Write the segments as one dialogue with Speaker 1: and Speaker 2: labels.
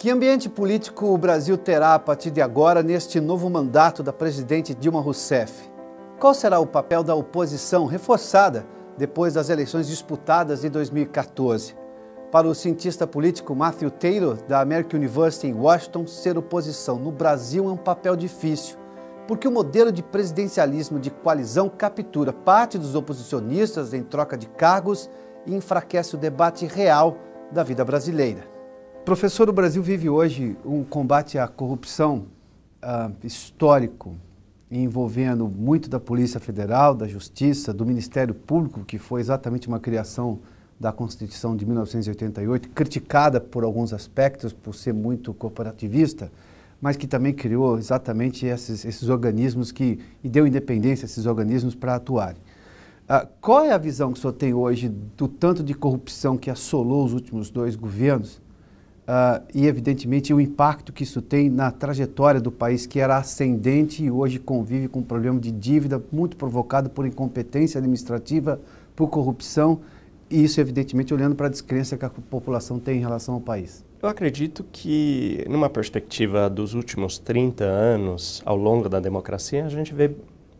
Speaker 1: Que ambiente político o Brasil terá a partir de agora neste novo mandato da presidente Dilma Rousseff? Qual será o papel da oposição reforçada depois das eleições disputadas de 2014? Para o cientista político Matthew Taylor, da American University em Washington, ser oposição no Brasil é um papel difícil, porque o modelo de presidencialismo de coalizão captura parte dos oposicionistas em troca de cargos e enfraquece o debate real da vida brasileira. Professor, o Brasil vive hoje um combate à corrupção uh, histórico, envolvendo muito da Polícia Federal, da Justiça, do Ministério Público, que foi exatamente uma criação da Constituição de 1988, criticada por alguns aspectos por ser muito corporativista, mas que também criou exatamente esses, esses organismos que, e deu independência a esses organismos para atuarem. Uh, qual é a visão que o senhor tem hoje do tanto de corrupção que assolou os últimos dois governos? uh, e, evidentemente, o impacto que isso tem na trajetória do país, que era ascendente e hoje convive com um problema de dívida muito provocado por incompetência administrativa, por corrupção, e isso, evidentemente, olhando para a descrença que a população tem em relação ao país.
Speaker 2: Eu acredito que, numa perspectiva dos últimos 30 anos, ao longo da democracia, a gente vê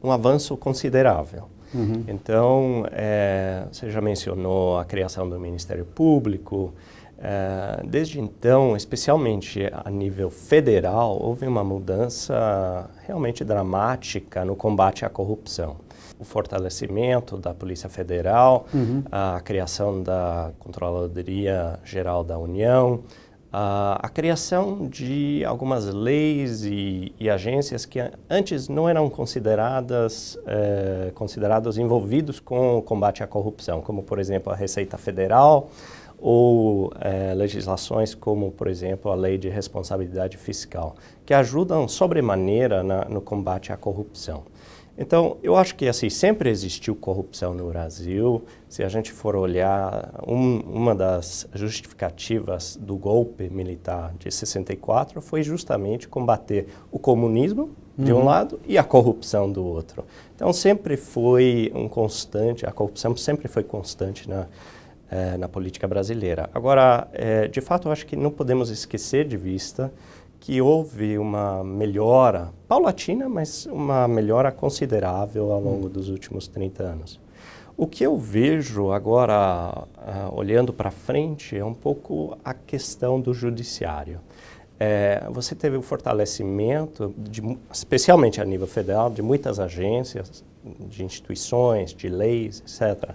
Speaker 2: um avanço considerável. Uhum. Então, é, você já mencionou a criação do Ministério Público, eh, desde então, especialmente a nível federal, houve uma mudança realmente dramática no combate à corrupção. O fortalecimento da Polícia Federal, uhum. a criação da Controladoria Geral da União, a, a criação de algumas leis e, e, agências que antes não eram consideradas eh, considerados envolvidos com o combate à corrupção, como por exemplo a Receita Federal, ou é, legislações como, por exemplo, a Lei de Responsabilidade Fiscal, que ajudam sobremaneira na, no combate à corrupção. Então, eu acho que assim, sempre existiu corrupção no Brasil. Se a gente for olhar, um, uma das justificativas do golpe militar de 64 foi justamente combater o comunismo de um uhum. lado e a corrupção do outro. Então sempre foi um constante, a corrupção sempre foi constante na, é, na política brasileira. Agora, é, de fato, eu acho que não podemos esquecer de vista que houve uma melhora paulatina, mas uma melhora considerável ao longo dos últimos 30 anos. O que eu vejo agora, uh, olhando para frente, é um pouco a questão do judiciário. É, você teve o um fortalecimento, de, especialmente a nível federal, de muitas agências, de instituições, de leis, etc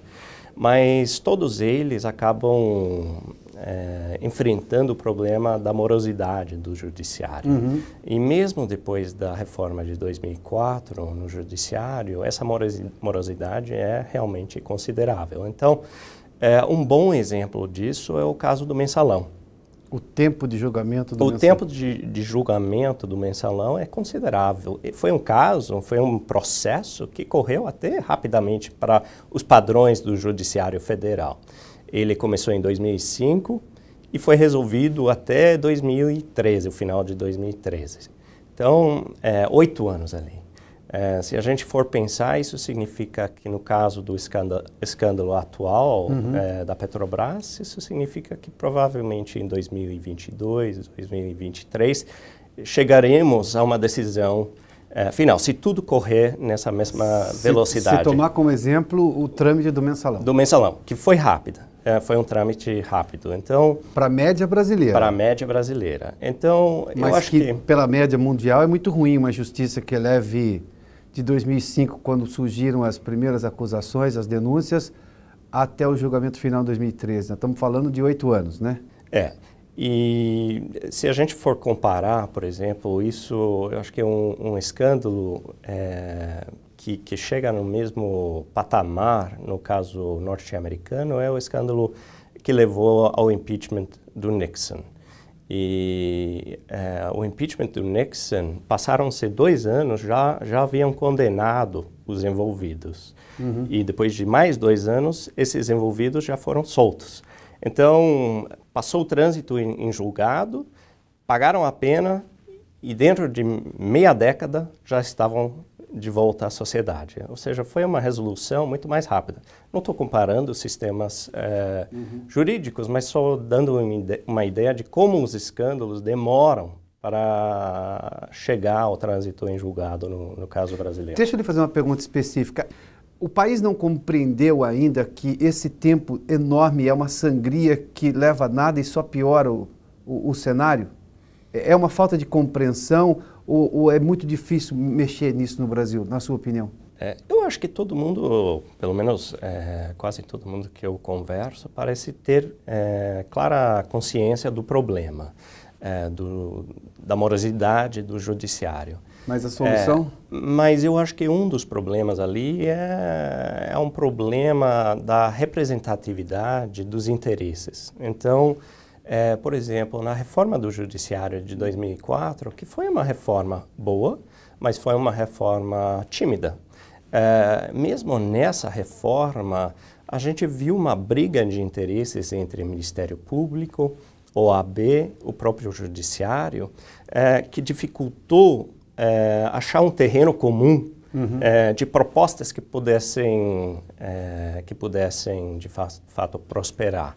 Speaker 2: mas todos eles acabam é, enfrentando o problema da morosidade do judiciário. Uhum. E mesmo depois da reforma de 2004 no judiciário, essa morosidade é realmente considerável. Então, é, um bom exemplo disso é o caso do mensalão. O tempo de julgamento do o mensalão? O tempo de, de, julgamento do mensalão é considerável. Foi um caso, foi um processo que correu até rapidamente para os padrões do Judiciário Federal. Ele começou em 2005 e foi resolvido até 2013, o final de 2013. Então, é, oito anos ali. É, se a gente for pensar, isso significa que no caso do escândalo, escândalo atual uhum. é, da Petrobras, isso significa que provavelmente em 2022, 2023, chegaremos a uma decisão é, final, se tudo correr nessa mesma se, velocidade. Se tomar
Speaker 1: como exemplo o trâmite do mensalão.
Speaker 2: Do mensalão, que foi rápido. É, foi um trâmite rápido. Então para a média brasileira. Para a média brasileira. Então mas eu acho que, que, pela média
Speaker 1: mundial é muito ruim uma justiça que leve de 2005, quando surgiram as primeiras acusações, as denúncias, até o julgamento final em 2013. Nós estamos falando de oito anos, né?
Speaker 2: É. E se a gente for comparar, por exemplo, isso eu acho que é um, um escândalo é, que, que, chega no mesmo patamar, no caso norte-americano, é o escândalo que levou ao impeachment do Nixon e é, o impeachment do Nixon, passaram-se dois anos, já, já haviam condenado os envolvidos. Uhum. E depois de mais dois anos, esses envolvidos já foram soltos. Então, passou o trânsito em, em julgado, pagaram a pena e dentro de meia década já estavam de volta à sociedade. Ou seja, foi uma resolução muito mais rápida. Não estou comparando sistemas é, uhum. jurídicos, mas só dando uma ideia de como os escândalos demoram para chegar ao trânsito em julgado no, no caso brasileiro. Deixa eu lhe fazer uma pergunta específica.
Speaker 1: O país não compreendeu ainda que esse tempo enorme é uma sangria que leva a nada e só piora o, o, o cenário? É, é uma falta de compreensão ou, ou é muito difícil mexer nisso no Brasil, na sua opinião?
Speaker 2: É, eu acho que todo mundo, pelo menos é, quase todo mundo que eu converso, parece ter é, clara consciência do problema, é, do, da morosidade do judiciário.
Speaker 1: Mas a solução?
Speaker 2: É, mas eu acho que um dos problemas ali é, é um problema da representatividade dos interesses. Então, é, por exemplo, na reforma do judiciário de 2004, que foi uma reforma boa, mas foi uma reforma tímida. É, mesmo nessa reforma, a gente viu uma briga de interesses entre o Ministério Público, OAB, o próprio Judiciário, é, que dificultou é, achar um terreno comum uhum. é, de propostas que pudessem, é, que pudessem de fato prosperar.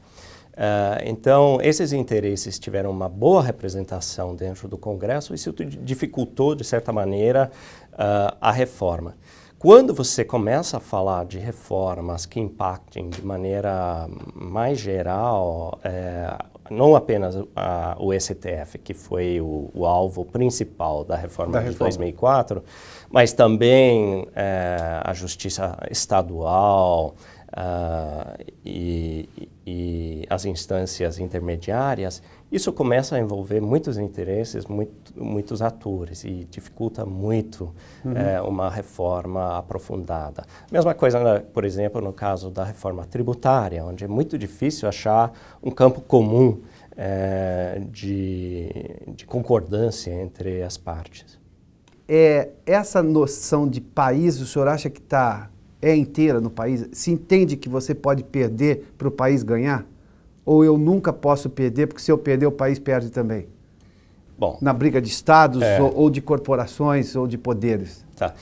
Speaker 2: Ah, então, esses interesses tiveram uma boa representação dentro do Congresso, e isso dificultou, de certa maneira, uh, a reforma. Quando você começa a falar de reformas que impactem de maneira mais geral, é, não apenas a, o STF, que foi o, o alvo principal da reforma da de 2004, mas também é, a justiça estadual, uh, e, e, as instâncias intermediárias, isso começa a envolver muitos interesses, muito, muitos atores e dificulta muito uhum. é, uma reforma aprofundada. Mesma coisa, né, por exemplo, no caso da reforma tributária, onde é muito difícil achar um campo comum é, de, de concordância entre as partes.
Speaker 1: É, essa noção de país, o senhor acha que está é inteira no país? Se entende que você pode perder para o país ganhar? Ou eu nunca posso perder, porque se eu perder, o país perde também?
Speaker 2: Bom, na briga de estados é, ou,
Speaker 1: ou, de corporações ou de poderes?
Speaker 2: Tá.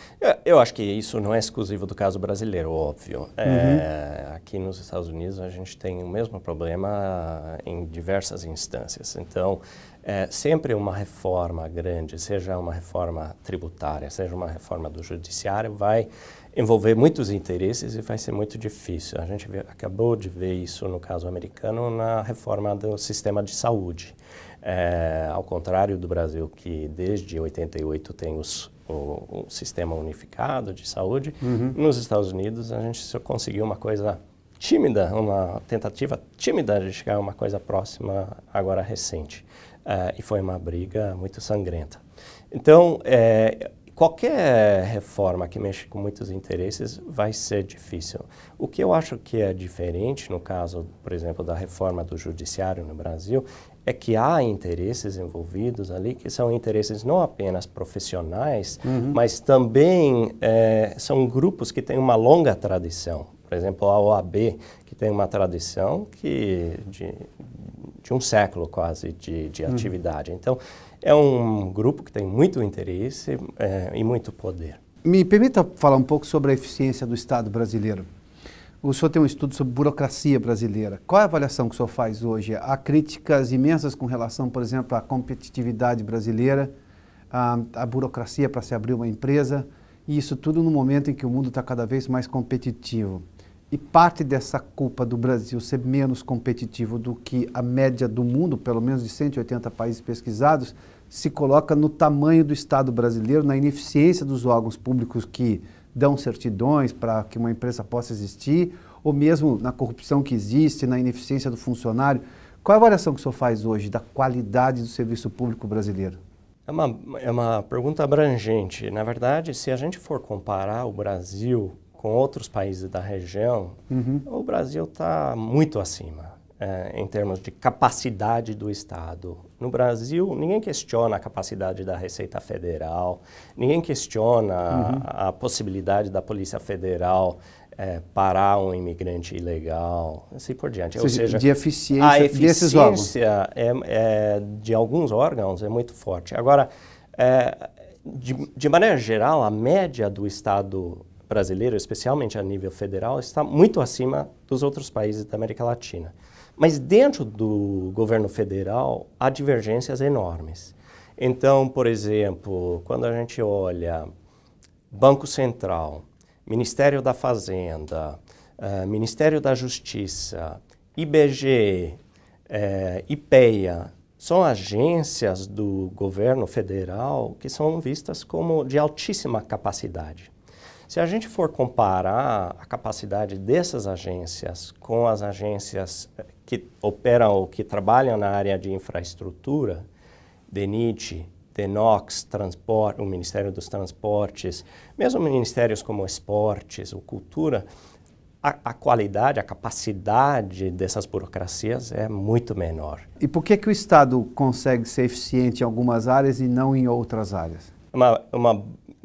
Speaker 2: Eu, acho que isso não é exclusivo do caso brasileiro, óbvio. É, uhum. É, aqui nos Estados Unidos a gente tem o mesmo problema em diversas instâncias. Então, é, sempre uma reforma grande, seja uma reforma tributária, seja uma reforma do judiciário, vai envolver muitos interesses e vai ser muito difícil. A gente acabou de ver isso no caso americano na reforma do sistema de saúde. É, ao contrário do Brasil, que desde 88 tem os, o, o, sistema unificado de saúde, uhum. nos Estados Unidos a gente só conseguiu uma coisa tímida, uma tentativa tímida de chegar a uma coisa próxima, agora recente. É, e foi uma briga muito sangrenta. Então, é, qualquer reforma que mexe com muitos interesses vai ser difícil. O que eu acho que é diferente no caso, por exemplo, da reforma do judiciário no Brasil, é que há interesses envolvidos ali que são interesses não apenas profissionais, uhum. mas também é, são grupos que têm uma longa tradição. Por exemplo, a OAB, que tem uma tradição que de, de um século quase de, de hum. atividade. Então, é um grupo que tem muito interesse é, e muito poder. Me permita falar um pouco sobre a eficiência do Estado
Speaker 1: brasileiro. O senhor tem um estudo sobre burocracia brasileira. Qual é a avaliação que o senhor faz hoje? Há críticas imensas com relação, por exemplo, à competitividade brasileira, à, à burocracia para se abrir uma empresa, e isso tudo no momento em que o mundo está cada vez mais competitivo. E parte dessa culpa do Brasil ser menos competitivo do que a média do mundo, pelo menos de 180 países pesquisados, se coloca no tamanho do Estado brasileiro, na ineficiência dos órgãos públicos que dão certidões para que uma empresa possa existir, ou mesmo na corrupção que existe, na ineficiência do funcionário. Qual é a avaliação que o senhor faz hoje da qualidade do serviço público brasileiro?
Speaker 2: É uma, é uma pergunta abrangente. Na verdade, se a gente for comparar o Brasil com outros países da região, uhum. o Brasil está muito acima é, em termos de capacidade do Estado. No Brasil, ninguém questiona a capacidade da Receita Federal, ninguém questiona uhum. a, a, possibilidade da Polícia Federal é, parar um imigrante ilegal, assim por diante. Ou seja, de eficiência, a eficiência é, é, de alguns órgãos é muito forte. Agora, é, de, de, maneira geral, a média do Estado brasileiro, especialmente a nível federal, está muito acima dos outros países da América Latina. Mas dentro do governo federal há divergências enormes. Então, por exemplo, quando a gente olha Banco Central, Ministério da Fazenda, uh, Ministério da Justiça, IBGE, uh, IPEA, são agências do governo federal que são vistas como de altíssima capacidade. Se a gente for comparar a capacidade dessas agências com as agências eh, que operam ou que trabalham na área de infraestrutura, DENIT, DENOX, Transporte, o Ministério dos Transportes, mesmo ministérios como Esportes ou Cultura, a, a, qualidade, a capacidade dessas burocracias é muito menor. E
Speaker 1: por que, que o Estado consegue ser eficiente em algumas áreas e não em outras áreas?
Speaker 2: Uma, uma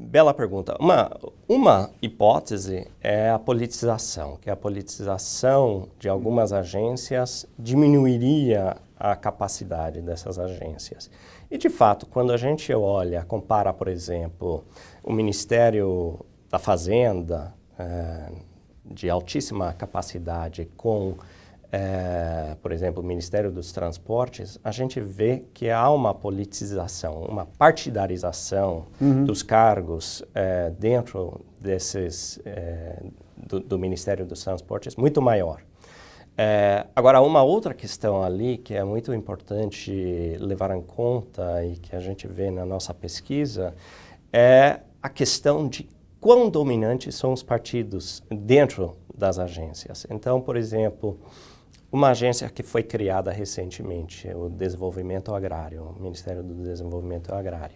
Speaker 2: Bela pergunta. Uma, uma hipótese é a politização, que a politização de algumas agências diminuiria a capacidade dessas agências. E, de fato, quando a gente olha, compara, por exemplo, o Ministério da Fazenda, é, de altíssima capacidade, com é, por exemplo, o Ministério dos Transportes, a gente vê que há uma politização, uma partidarização uhum. dos cargos é, dentro desses é, do, do, Ministério dos Transportes muito maior. agora, uma outra questão ali que é muito importante levar em conta e que a gente vê na nossa pesquisa é a questão de quão dominantes são os partidos dentro das agências. Então, por exemplo, uma agência que foi criada recentemente, o Desenvolvimento Agrário, o Ministério do Desenvolvimento Agrário.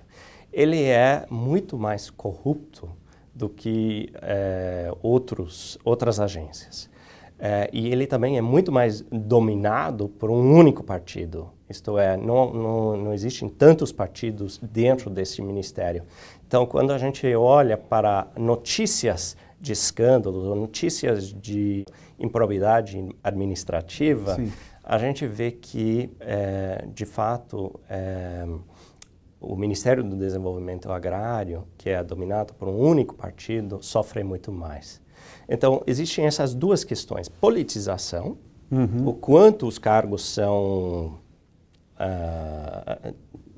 Speaker 2: Ele é muito mais corrupto do que é, outros, outras agências. É, e ele também é muito mais dominado por um único partido. Isto é, não, não, não existem tantos partidos dentro desse ministério. Então, quando a gente olha para notícias de escândalos ou notícias de improbidade administrativa, Sim. a gente vê que, é, de fato, é, o Ministério do Desenvolvimento Agrário, que é dominado por um único partido, sofre muito mais. Então, existem essas duas questões: politização, uhum. o quanto os cargos são. Uh,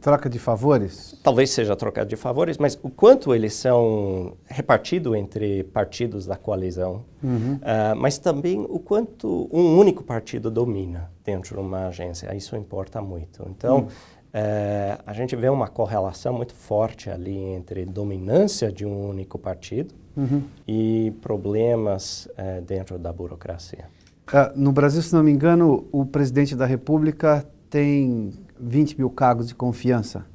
Speaker 2: Troca de favores? Talvez seja troca de favores, mas o quanto eles são repartidos entre partidos da coalizão, uhum. uh, mas também o quanto um único partido domina dentro de uma agência, isso importa muito. Então, uhum. uh, a gente vê uma correlação muito forte ali entre dominância de um único partido uhum. e problemas uh, dentro da burocracia.
Speaker 1: Ah, no Brasil, se não me engano, o presidente da República tem 20 mil cargos de confiança.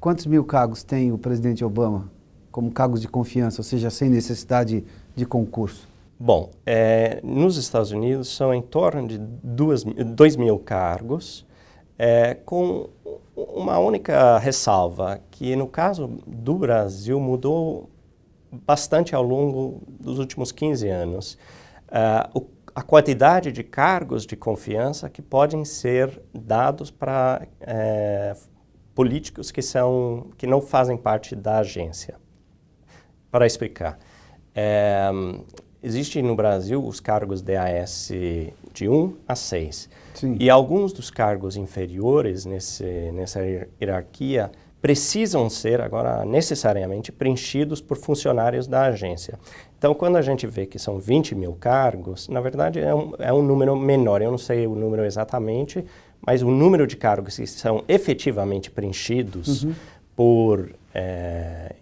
Speaker 1: Quantos mil cargos tem o presidente Obama como cargos de confiança, ou seja, sem necessidade de concurso?
Speaker 2: Bom, é, nos Estados Unidos são em torno de 2 mil cargos, é, com uma única ressalva, que no caso do Brasil mudou bastante ao longo dos últimos 15 anos. Uh, o a quantidade de cargos de confiança que podem ser dados para é, políticos que, são, que não fazem parte da agência. Para explicar, é, existe no Brasil os cargos DAS de 1 a 6. Sim. E alguns dos cargos inferiores nesse, nessa hierarquia precisam ser agora necessariamente preenchidos por funcionários da agência. Então, quando a gente vê que são 20 mil cargos, na verdade é um, é um número menor, eu não sei o número exatamente, mas o número de cargos que são efetivamente preenchidos uhum. por é,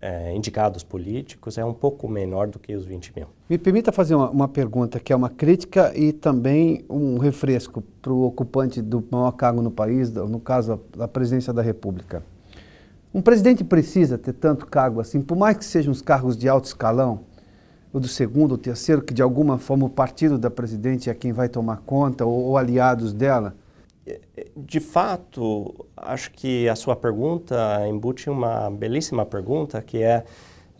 Speaker 2: é, indicados políticos é um pouco menor do que os 20 mil. Me
Speaker 1: permita fazer uma, uma pergunta que é uma crítica e também um refresco para o ocupante do maior cargo no país, no caso da presidência da República. Um presidente precisa ter tanto cargo assim, por mais que sejam os cargos de alto escalão, ou do segundo ou terceiro, que de alguma forma o partido da presidente é quem vai tomar conta, ou, ou aliados dela
Speaker 2: de fato, acho que a sua pergunta embute é uma belíssima pergunta, que é,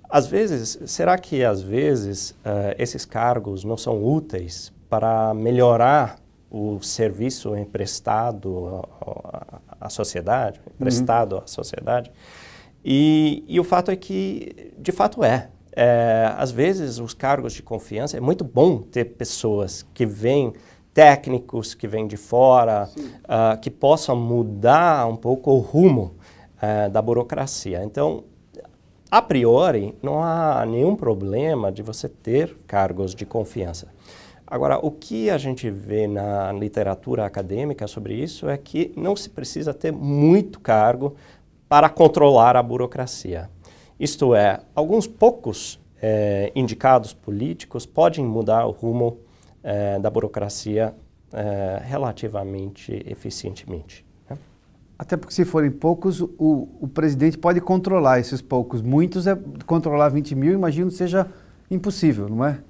Speaker 2: às vezes, será que às vezes uh, esses cargos não são úteis para melhorar o serviço emprestado à sociedade, uhum. emprestado uhum. à sociedade? E, e, o fato é que, de fato, é. é. Às vezes, os cargos de confiança, é muito bom ter pessoas que vêm técnicos que vêm de fora, uh, que possam mudar um pouco o rumo uh, da burocracia. Então, a priori, não há nenhum problema de você ter cargos de confiança. Agora, o que a gente vê na literatura acadêmica sobre isso é que não se precisa ter muito cargo para controlar a burocracia. Isto é, alguns poucos eh, indicados políticos podem mudar o rumo é, da burocracia é, relativamente eficientemente.
Speaker 1: Né? Até porque se forem poucos, o, o, presidente pode controlar esses poucos. Muitos é controlar 20 mil, imagino seja impossível, não é?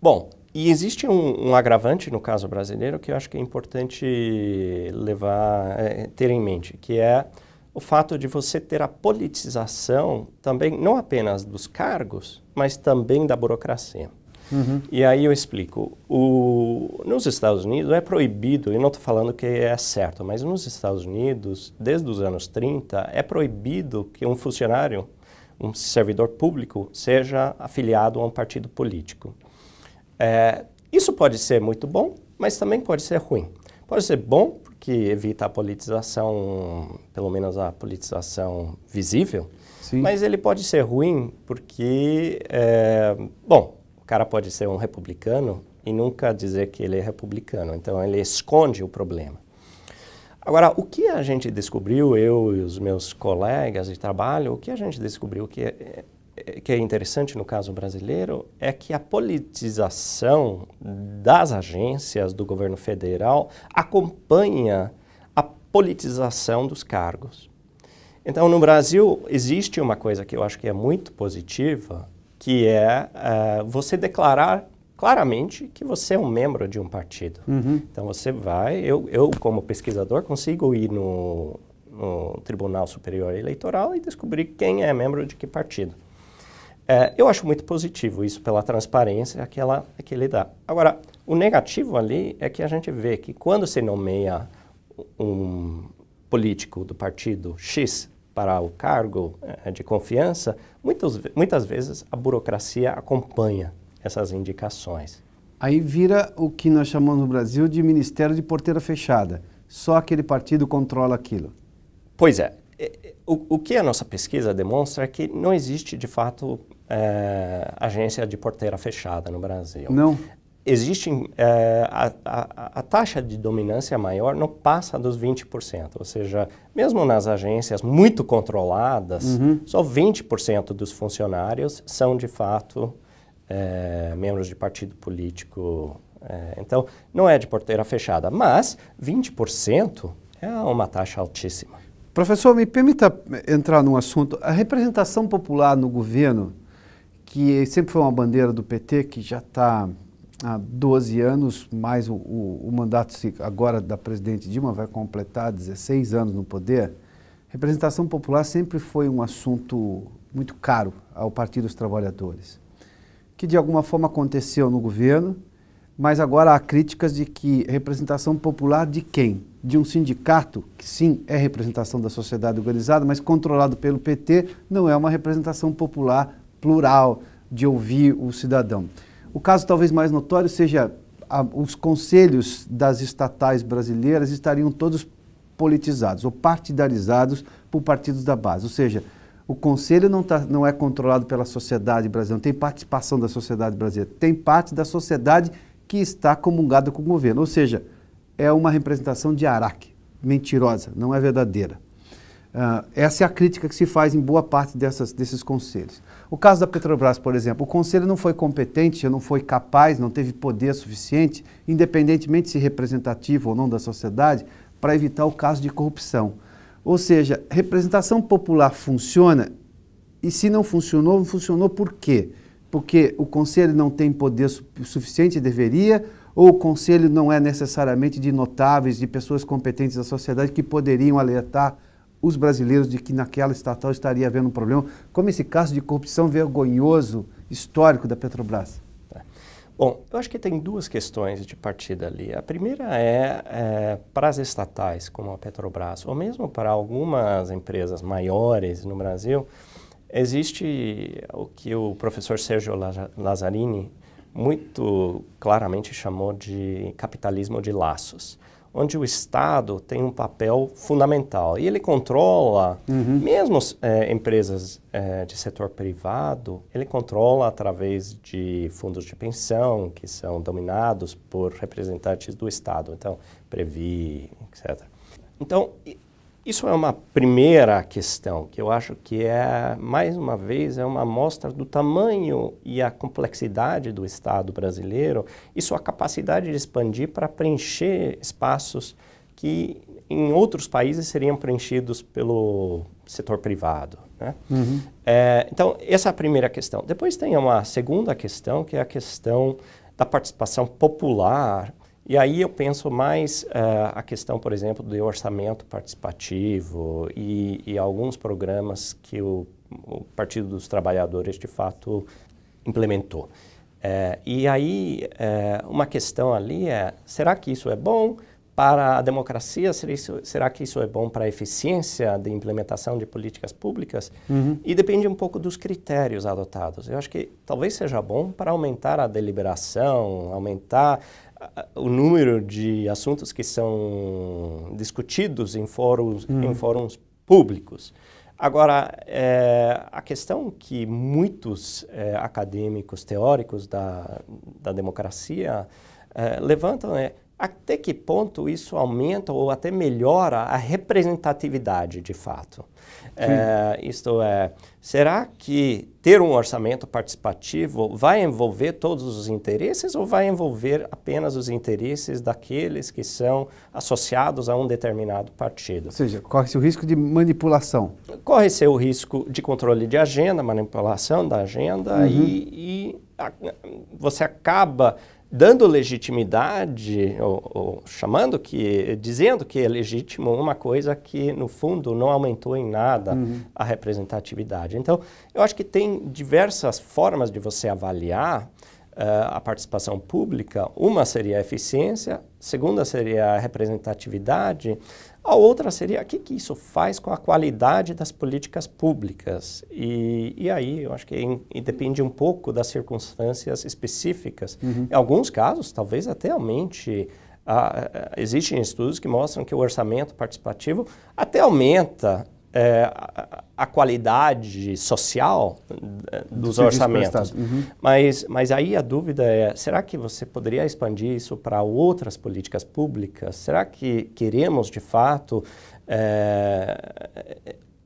Speaker 2: Bom, e existe um, um agravante no caso brasileiro que eu acho que é importante levar, é, ter em mente, que é o fato de você ter a politização também, não apenas dos cargos, mas também da burocracia. Uhum. E aí eu explico. O, nos Estados Unidos é proibido, e não estou falando que é certo, mas nos Estados Unidos, desde os anos 30, é proibido que um funcionário, um servidor público, seja afiliado a um partido político. É, isso pode ser muito bom, mas também pode ser ruim. Pode ser bom, porque evita a politização, pelo menos a politização visível, Sim. mas ele pode ser ruim porque, é, bom, cara pode ser um republicano e nunca dizer que ele é republicano. Então ele esconde o problema. Agora, o que a gente descobriu, eu e os meus colegas de trabalho, o que a gente descobriu que é, é que é interessante no caso brasileiro é que a politização das agências do governo federal acompanha a politização dos cargos. Então, no Brasil, existe uma coisa que eu acho que é muito positiva, que é uh, você declarar claramente que você é um membro de um partido. Uhum. Então você vai, eu, eu como pesquisador consigo ir no, no Tribunal Superior Eleitoral e descobrir quem é membro de que partido. Uh, eu acho muito positivo isso pela transparência que, ela, que ele dá. Agora, o negativo ali é que a gente vê que quando se nomeia um político do partido X para o cargo eh, de confiança, muitas, muitas vezes a burocracia acompanha essas indicações. Aí vira o que nós chamamos no Brasil de Ministério de Porteira Fechada.
Speaker 1: Só aquele partido controla aquilo. Pois é.
Speaker 2: O, o que a nossa pesquisa demonstra é que não existe, de fato, é, agência de porteira fechada no Brasil. Não? existe é, eh, a, a, a, taxa de dominância maior não passa dos 20%, ou seja, mesmo nas agências muito controladas, uhum. só 20% dos funcionários são de fato é, membros de partido político. É, então, não é de porteira fechada, mas 20% é uma taxa altíssima. Professor, me permita entrar num assunto. A
Speaker 1: representação popular no governo, que sempre foi uma bandeira do PT, que já está há 12 anos, mais o, o, o mandato agora da presidente Dilma vai completar 16 anos no poder, representação popular sempre foi um assunto muito caro ao Partido dos Trabalhadores, que de alguma forma aconteceu no governo, mas agora há críticas de que representação popular de quem? De um sindicato, que sim é representação da sociedade organizada, mas controlado pelo PT, não é uma representação popular plural de ouvir o cidadão. O caso talvez mais notório seja a, os conselhos das estatais brasileiras estariam todos politizados ou partidarizados por partidos da base. Ou seja, o conselho não, tá, não é controlado pela sociedade brasileira, não tem participação da sociedade brasileira, tem parte da sociedade que está comungada com o governo. Ou seja, é uma representação de Araque, mentirosa, não é verdadeira. Uh, essa é a crítica que se faz em boa parte dessas, desses conselhos. O caso da Petrobras, por exemplo, o conselho não foi competente, não foi capaz, não teve poder suficiente, independentemente se representativo ou não da sociedade, para evitar o caso de corrupção. Ou seja, representação popular funciona e se não funcionou, não funcionou por quê? Porque o conselho não tem poder su suficiente, deveria, ou o conselho não é necessariamente de notáveis, de pessoas competentes da sociedade que poderiam alertar os brasileiros de que naquela estatal estaria havendo um problema, como esse caso de corrupção vergonhoso histórico da Petrobras? É.
Speaker 2: Bom, eu acho que tem duas questões de partida ali. A primeira é, é, para as estatais, como a Petrobras, ou mesmo para algumas empresas maiores no Brasil, existe o que o professor Sérgio Lazzarini muito claramente chamou de capitalismo de laços onde o Estado tem um papel fundamental. E ele controla, uhum. mesmo é, empresas é, de setor privado, ele controla através de fundos de pensão, que são dominados por representantes do Estado, então, Previ, etc. Então, isso é uma primeira questão que eu acho que é, mais uma vez, é uma amostra do tamanho e a complexidade do Estado brasileiro e sua capacidade de expandir para preencher espaços que em outros países seriam preenchidos pelo setor privado. Né? Uhum. É, então, essa é a primeira questão. Depois tem uma segunda questão, que é a questão da participação popular e aí eu penso mais uh, a questão, por exemplo, do orçamento participativo e, e alguns programas que o, o, Partido dos Trabalhadores de fato implementou. Eh, e aí eh, uma questão ali é: será que isso é bom para a democracia? Será, isso, será que isso é bom para a eficiência de implementação de políticas públicas? Uhum. E depende um pouco dos critérios adotados. Eu acho que talvez seja bom para aumentar a deliberação, aumentar o número de assuntos que são discutidos em fóruns, hum. em uhum. fóruns públicos. Agora, é, a questão que muitos é, acadêmicos teóricos da, da democracia é, levantam é até que ponto isso aumenta ou até melhora a representatividade de fato? É, isto é, será que ter um orçamento participativo vai envolver todos os interesses ou vai envolver apenas os interesses daqueles que são associados a um determinado partido? Ou
Speaker 1: seja, corre-se o risco de manipulação.
Speaker 2: Corre-se o risco de controle de agenda, manipulação da agenda uhum. e, e a, você acaba dando legitimidade, ou, ou, chamando que, dizendo que é legítimo uma coisa que, no fundo, não aumentou em nada uhum. a representatividade. Então, eu acho que tem diversas formas de você avaliar ah, a participação pública, uma seria a eficiência, segunda seria a representatividade, a outra seria o que, que isso faz com a qualidade das políticas públicas. E, e aí eu acho que em, depende um pouco das circunstâncias específicas. Uhum. Em alguns casos, talvez até aumente. Ah, ah, existem estudos que mostram que o orçamento participativo até aumenta é, a, qualidade social eh, dos orçamentos. Uhum. Mas, mas aí a dúvida é, será que você poderia expandir isso para outras políticas públicas? Será que queremos, de fato, é,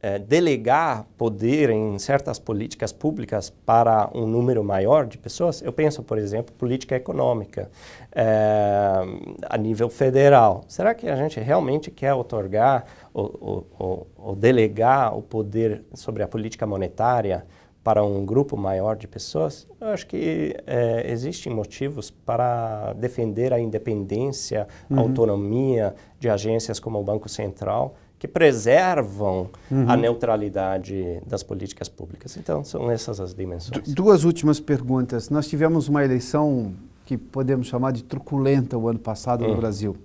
Speaker 2: é, delegar poder em certas políticas públicas para um número maior de pessoas? Eu penso, por exemplo, política econômica é, a nível federal. Será que a gente realmente quer otorgar ou, ou, ou delegar o poder sobre a política monetária para um grupo maior de pessoas, eu acho que é, existem motivos para defender a independência, uhum. a autonomia de agências como o Banco Central, que preservam uhum. a neutralidade das políticas públicas. Então, são essas as dimensões.
Speaker 1: Du duas últimas perguntas. Nós tivemos uma eleição que podemos chamar de truculenta o ano passado uhum. no hum. Brasil,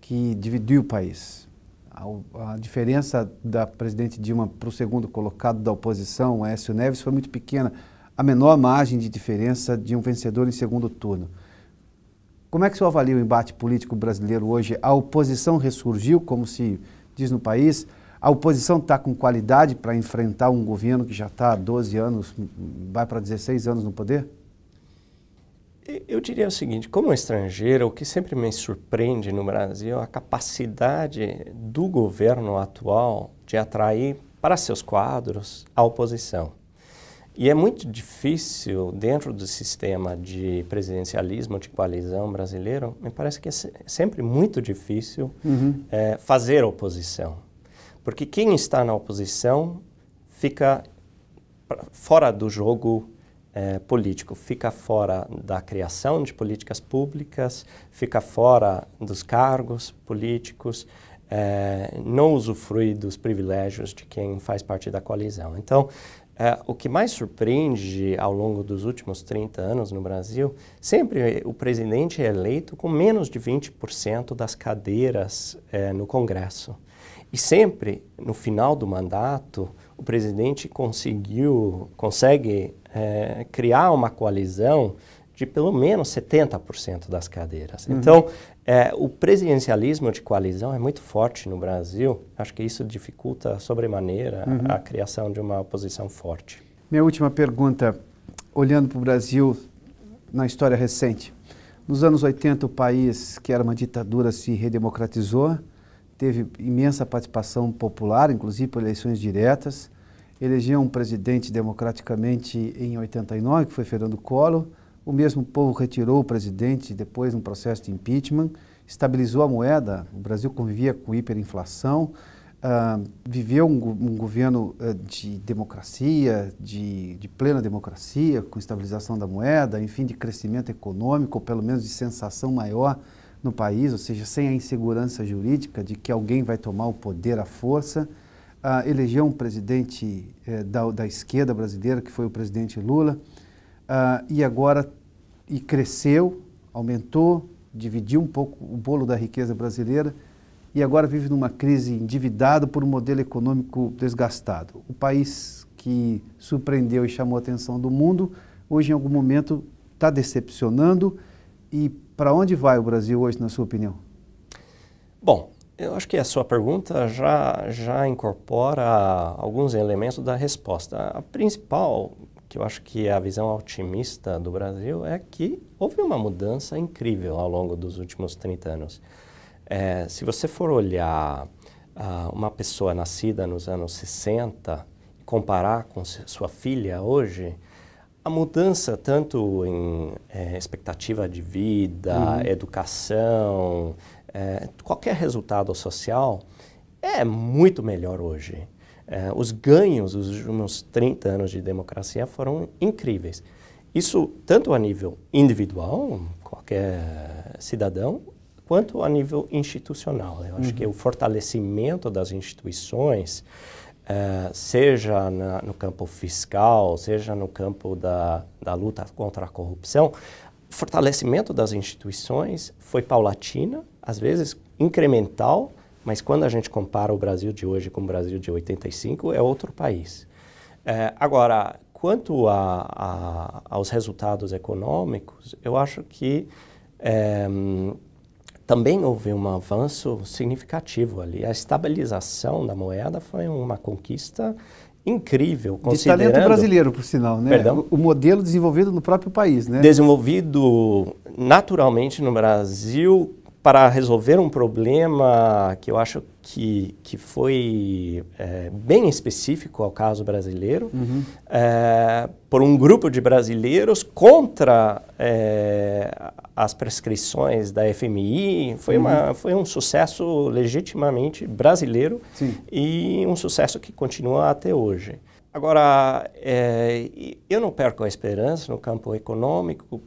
Speaker 1: que dividiu o país a, a diferença da presidente Dilma para o segundo colocado da oposição, Aécio Neves, foi muito pequena. A menor margem de diferença de um vencedor em segundo turno. Como é que o senhor avalia o embate político brasileiro hoje? A oposição ressurgiu, como se diz no país? A oposição está com qualidade para enfrentar um governo que já está há 12 anos, vai para 16 anos no poder?
Speaker 2: Eu diria o seguinte, como estrangeiro, o que sempre me surpreende no Brasil é a capacidade do governo atual de atrair para seus quadros a oposição. E é muito difícil, dentro do sistema de presidencialismo, de coalizão brasileiro, me parece que é, é sempre muito difícil uhum. é, fazer oposição. Porque quem está na oposição fica fora do jogo é, político fica fora da criação de políticas públicas, fica fora dos cargos políticos, é, não usufrui dos privilégios de quem faz parte da coalizão. Então, é, o que mais surpreende ao longo dos últimos 30 anos no Brasil, sempre o presidente é eleito com menos de 20% das cadeiras é, no Congresso. E sempre, no final do mandato, o presidente conseguiu, consegue é, criar uma coalizão de pelo menos 70% das cadeiras. Uhum. Então, é, o presidencialismo de coalizão é muito forte no Brasil. Acho que isso dificulta sobremaneira uhum. a, a criação de uma oposição forte.
Speaker 1: Minha última pergunta, olhando para o Brasil na história recente. Nos anos 80, o país, que era uma ditadura, se redemocratizou, teve imensa participação popular, inclusive por eleições diretas. Elegeu um presidente democraticamente em 89, que foi Fernando Collor. O mesmo povo retirou o presidente depois um processo de impeachment, estabilizou a moeda. O Brasil convivia com hiperinflação, uh, viveu um, um governo uh, de democracia, de, de plena democracia, com estabilização da moeda, enfim, de crescimento econômico, ou pelo menos de sensação maior no país, ou seja, sem a insegurança jurídica de que alguém vai tomar o poder à força ah, elegeu um presidente eh, da, da, esquerda brasileira, que foi o presidente Lula, ah, e agora e cresceu, aumentou, dividiu um pouco o bolo da riqueza brasileira e agora vive numa crise endividada por um modelo econômico desgastado. O país que surpreendeu e chamou a atenção do mundo, hoje em algum momento está decepcionando. E para onde vai o Brasil hoje, na sua opinião?
Speaker 2: Bom, eu acho que a sua pergunta já, já incorpora alguns elementos da resposta. A principal, que eu acho que é a visão otimista do Brasil, é que houve uma mudança incrível ao longo dos últimos 30 anos. É, se você for olhar ah, uma pessoa nascida nos anos 60 e comparar com sua filha hoje, a mudança tanto em é, expectativa de vida, uhum. educação, é, qualquer resultado social é muito melhor hoje. É, os ganhos dos últimos 30 anos de democracia foram incríveis. Isso tanto a nível individual, qualquer cidadão, quanto a nível institucional. Eu acho uhum. que o fortalecimento das instituições, uh, seja na, no campo fiscal, seja no campo da, da luta contra a corrupção, fortalecimento das instituições foi paulatina, às vezes incremental, mas quando a gente compara o Brasil de hoje com o Brasil de 85, é outro país. É, agora, quanto a, a, aos resultados econômicos, eu acho que é, também houve um avanço significativo ali. A estabilização da moeda foi uma conquista incrível. De talento brasileiro,
Speaker 1: por sinal, né? Perdão? O, o modelo desenvolvido no próprio país, né?
Speaker 2: Desenvolvido naturalmente no Brasil, para resolver um problema que eu acho que, que foi é, bem específico ao caso brasileiro, uhum. é, por um grupo de brasileiros contra é, as prescrições da FMI. Foi, uhum. uma, foi um sucesso legitimamente brasileiro Sim. e um sucesso que continua até hoje. Agora, é, eu não perco a esperança no campo econômico,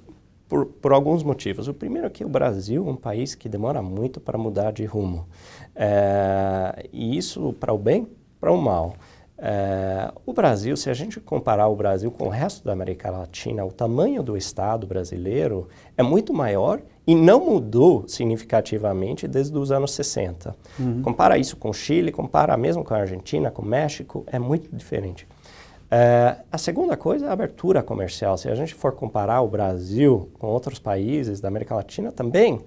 Speaker 2: por, por, alguns motivos. O primeiro é que o Brasil é um país que demora muito para mudar de rumo. É, e isso para o bem, para o mal. É, o Brasil, se a gente comparar o Brasil com o resto da América Latina, o tamanho do Estado brasileiro é muito maior e não mudou significativamente desde os anos 60. Uhum. Compara isso com o Chile, compara mesmo com a Argentina, com o México, é muito diferente. É, a segunda coisa é a abertura comercial. Se a gente for comparar o Brasil com outros países da América Latina, também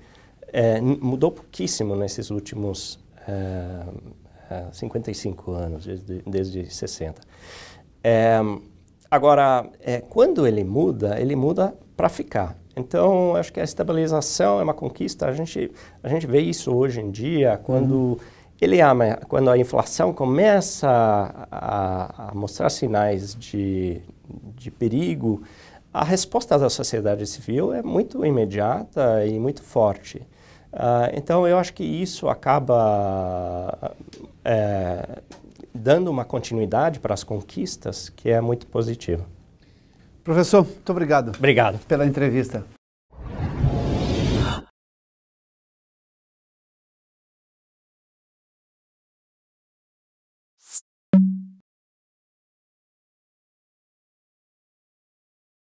Speaker 2: é, mudou pouquíssimo nesses últimos é, 55 é, anos, desde, desde 60. É, agora, é, quando ele muda, ele muda para ficar. Então, acho que a estabilização é uma conquista. A gente, a gente vê isso hoje em dia, quando... Uhum ele ama é, quando a inflação começa a, a mostrar sinais de, de perigo, a resposta da sociedade civil é muito imediata e muito forte. Uh, então, eu acho que isso acaba é, dando uma continuidade para as conquistas que é muito positiva. Professor, muito obrigado. Obrigado. Pela entrevista.